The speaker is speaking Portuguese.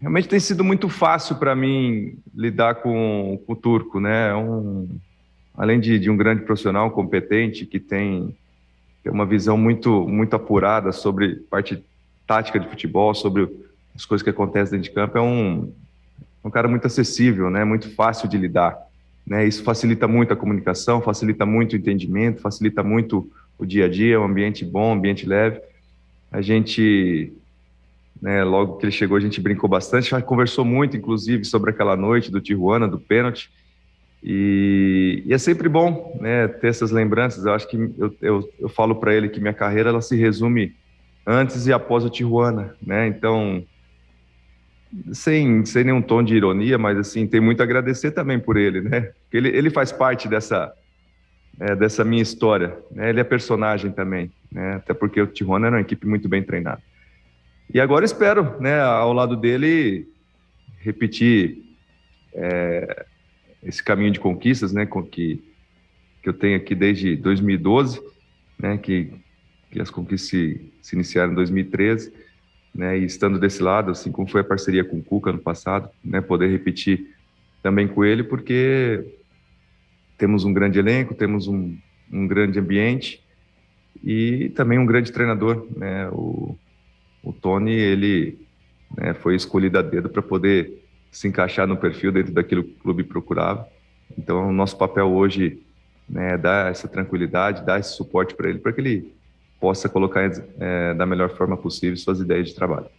realmente tem sido muito fácil para mim lidar com, com, o turco, né? É um, além de, de, um grande profissional competente que tem, tem uma visão muito, muito apurada sobre parte tática de futebol, sobre as coisas que acontecem dentro de campo, é um, é um cara muito acessível, né? Muito fácil de lidar. Né, isso facilita muito a comunicação, facilita muito o entendimento, facilita muito o dia a dia, um ambiente bom, um ambiente leve. A gente né, logo que ele chegou, a gente brincou bastante, conversou muito, inclusive, sobre aquela noite do Tijuana, do pênalti. E, e é sempre bom né, ter essas lembranças. Eu acho que eu, eu, eu falo para ele que minha carreira ela se resume antes e após o Tijuana, né? Então, sem, sem nenhum tom de ironia, mas assim, tem muito a agradecer também por ele, né? Porque ele, ele faz parte dessa, é, dessa minha história, né? Ele é personagem também, né? Até porque o Tijuana era uma equipe muito bem treinada. E agora espero, né, ao lado dele, repetir é, esse caminho de conquistas, né, que, que eu tenho aqui desde 2012, né, que, que as conquistas se, se iniciaram em 2013, né, e estando desse lado, assim como foi a parceria com o Cuca no passado, né, poder repetir também com ele, porque temos um grande elenco, temos um, um grande ambiente e também um grande treinador, né, o o Tony ele né, foi escolhido a dedo para poder se encaixar no perfil dentro daquilo que o clube procurava. Então, o nosso papel hoje né, é dar essa tranquilidade, dar esse suporte para ele, para que ele possa colocar é, da melhor forma possível suas ideias de trabalho.